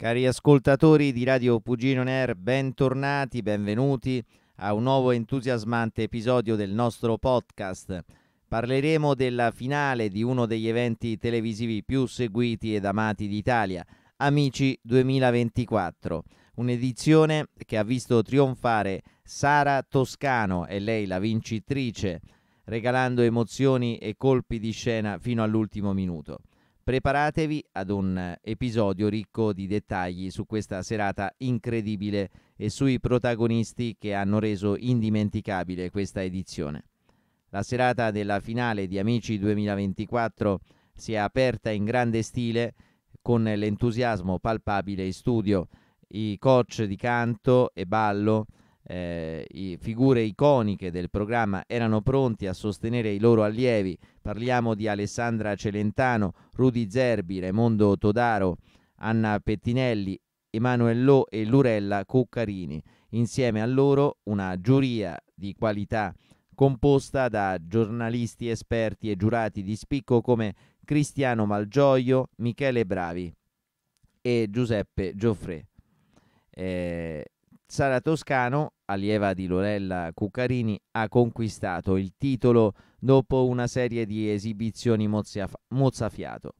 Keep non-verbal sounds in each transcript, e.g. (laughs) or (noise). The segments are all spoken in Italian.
Cari ascoltatori di Radio Pugino Nair, bentornati, benvenuti a un nuovo entusiasmante episodio del nostro podcast. Parleremo della finale di uno degli eventi televisivi più seguiti ed amati d'Italia, Amici 2024, un'edizione che ha visto trionfare Sara Toscano e lei la vincitrice, regalando emozioni e colpi di scena fino all'ultimo minuto. Preparatevi ad un episodio ricco di dettagli su questa serata incredibile e sui protagonisti che hanno reso indimenticabile questa edizione. La serata della finale di Amici 2024 si è aperta in grande stile con l'entusiasmo palpabile in studio. I coach di canto e ballo eh, figure iconiche del programma erano pronti a sostenere i loro allievi. Parliamo di Alessandra Celentano, Rudi Zerbi, Raimondo Todaro, Anna Pettinelli, Emanuello e Lurella Cuccarini. Insieme a loro una giuria di qualità composta da giornalisti esperti e giurati di spicco come Cristiano Malgioglio, Michele Bravi e Giuseppe Gioffre. Eh, Sara Toscano allieva di Lorella Cuccarini, ha conquistato il titolo dopo una serie di esibizioni mozzafiato.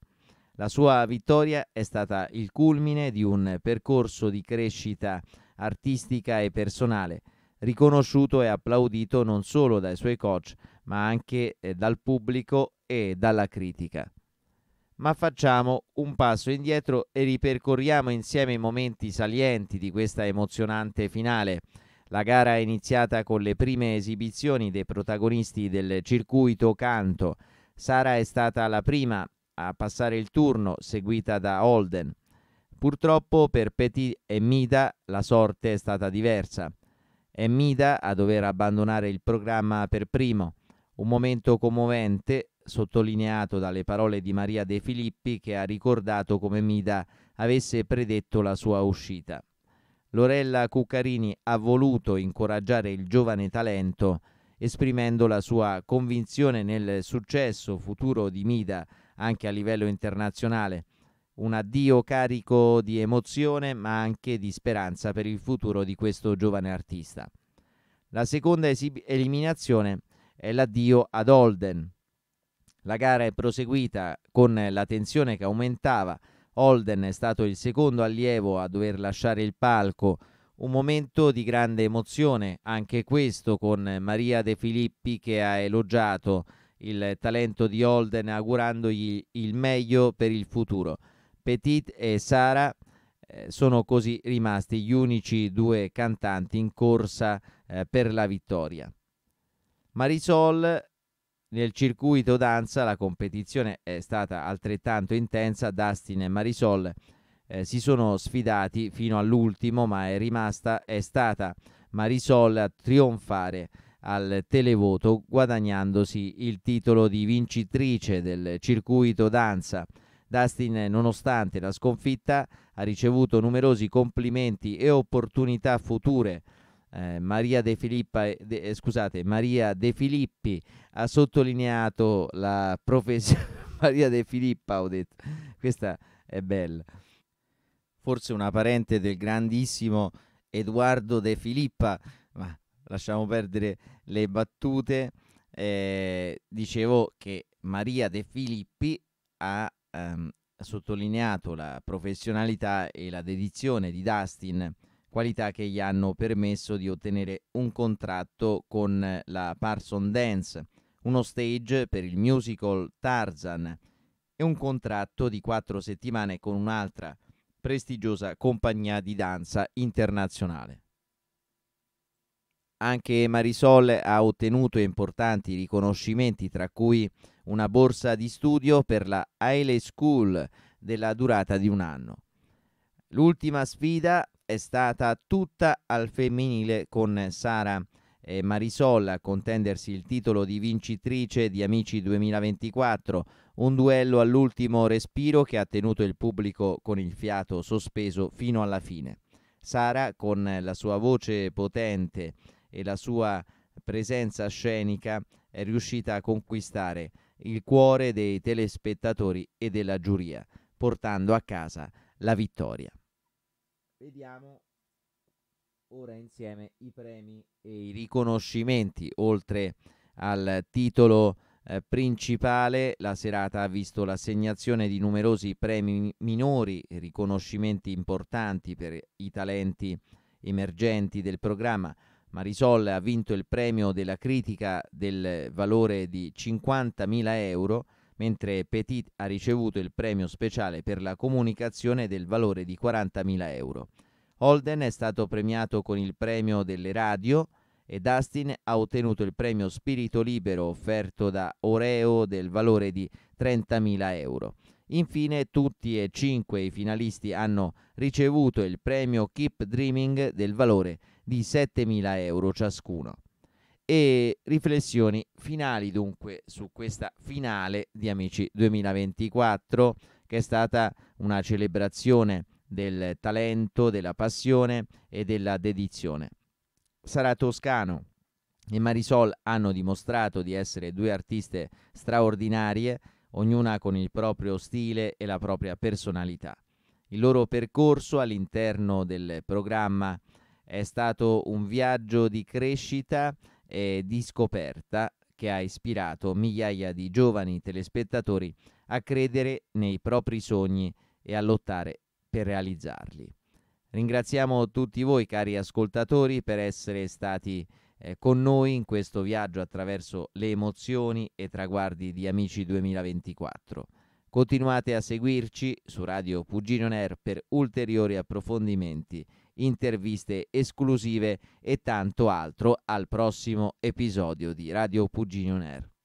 La sua vittoria è stata il culmine di un percorso di crescita artistica e personale, riconosciuto e applaudito non solo dai suoi coach, ma anche eh, dal pubblico e dalla critica. Ma facciamo un passo indietro e ripercorriamo insieme i momenti salienti di questa emozionante finale la gara è iniziata con le prime esibizioni dei protagonisti del circuito canto. Sara è stata la prima a passare il turno, seguita da Holden. Purtroppo per Petit e Mida la sorte è stata diversa. È Mida a dover abbandonare il programma per primo. Un momento commovente, sottolineato dalle parole di Maria De Filippi, che ha ricordato come Mida avesse predetto la sua uscita. Lorella Cuccarini ha voluto incoraggiare il giovane talento esprimendo la sua convinzione nel successo futuro di Mida anche a livello internazionale. Un addio carico di emozione ma anche di speranza per il futuro di questo giovane artista. La seconda eliminazione è l'addio ad Olden. La gara è proseguita con la tensione che aumentava Holden è stato il secondo allievo a dover lasciare il palco. Un momento di grande emozione, anche questo con Maria De Filippi che ha elogiato il talento di Holden augurandogli il meglio per il futuro. Petit e Sara eh, sono così rimasti gli unici due cantanti in corsa eh, per la vittoria. Marisol nel circuito danza la competizione è stata altrettanto intensa, Dustin e Marisol eh, si sono sfidati fino all'ultimo, ma è rimasta è stata Marisol a trionfare al televoto guadagnandosi il titolo di vincitrice del circuito danza. Dustin, nonostante la sconfitta, ha ricevuto numerosi complimenti e opportunità future eh, Maria, De Filippa, eh, de, eh, scusate, Maria De Filippi ha sottolineato la professione. (laughs) Maria De Filippa, ho detto, questa è bella. Forse una parente del grandissimo Edoardo De Filippa, ma lasciamo perdere le battute. Eh, dicevo che Maria De Filippi ha ehm, sottolineato la professionalità e la dedizione di Dustin qualità che gli hanno permesso di ottenere un contratto con eh, la Parson Dance, uno stage per il musical Tarzan e un contratto di quattro settimane con un'altra prestigiosa compagnia di danza internazionale. Anche Marisol ha ottenuto importanti riconoscimenti, tra cui una borsa di studio per la Aile School della durata di un anno. L'ultima sfida è stata tutta al femminile con Sara e eh, Marisol a contendersi il titolo di vincitrice di Amici 2024, un duello all'ultimo respiro che ha tenuto il pubblico con il fiato sospeso fino alla fine. Sara, con la sua voce potente e la sua presenza scenica, è riuscita a conquistare il cuore dei telespettatori e della giuria, portando a casa la vittoria. Vediamo ora insieme i premi e i riconoscimenti. Oltre al titolo eh, principale, la serata ha visto l'assegnazione di numerosi premi minori, riconoscimenti importanti per i talenti emergenti del programma. Marisol ha vinto il premio della critica del valore di 50.000 euro mentre Petit ha ricevuto il premio speciale per la comunicazione del valore di 40.000 euro. Holden è stato premiato con il premio delle radio e Dustin ha ottenuto il premio Spirito Libero offerto da Oreo del valore di 30.000 euro. Infine tutti e cinque i finalisti hanno ricevuto il premio Keep Dreaming del valore di 7.000 euro ciascuno. E riflessioni finali dunque su questa finale di Amici 2024 che è stata una celebrazione del talento, della passione e della dedizione. Sara Toscano e Marisol hanno dimostrato di essere due artiste straordinarie, ognuna con il proprio stile e la propria personalità. Il loro percorso all'interno del programma è stato un viaggio di crescita eh, di scoperta che ha ispirato migliaia di giovani telespettatori a credere nei propri sogni e a lottare per realizzarli. Ringraziamo tutti voi cari ascoltatori per essere stati eh, con noi in questo viaggio attraverso le emozioni e traguardi di Amici 2024. Continuate a seguirci su Radio Pugino Air per ulteriori approfondimenti interviste esclusive e tanto altro al prossimo episodio di Radio Pugino Air.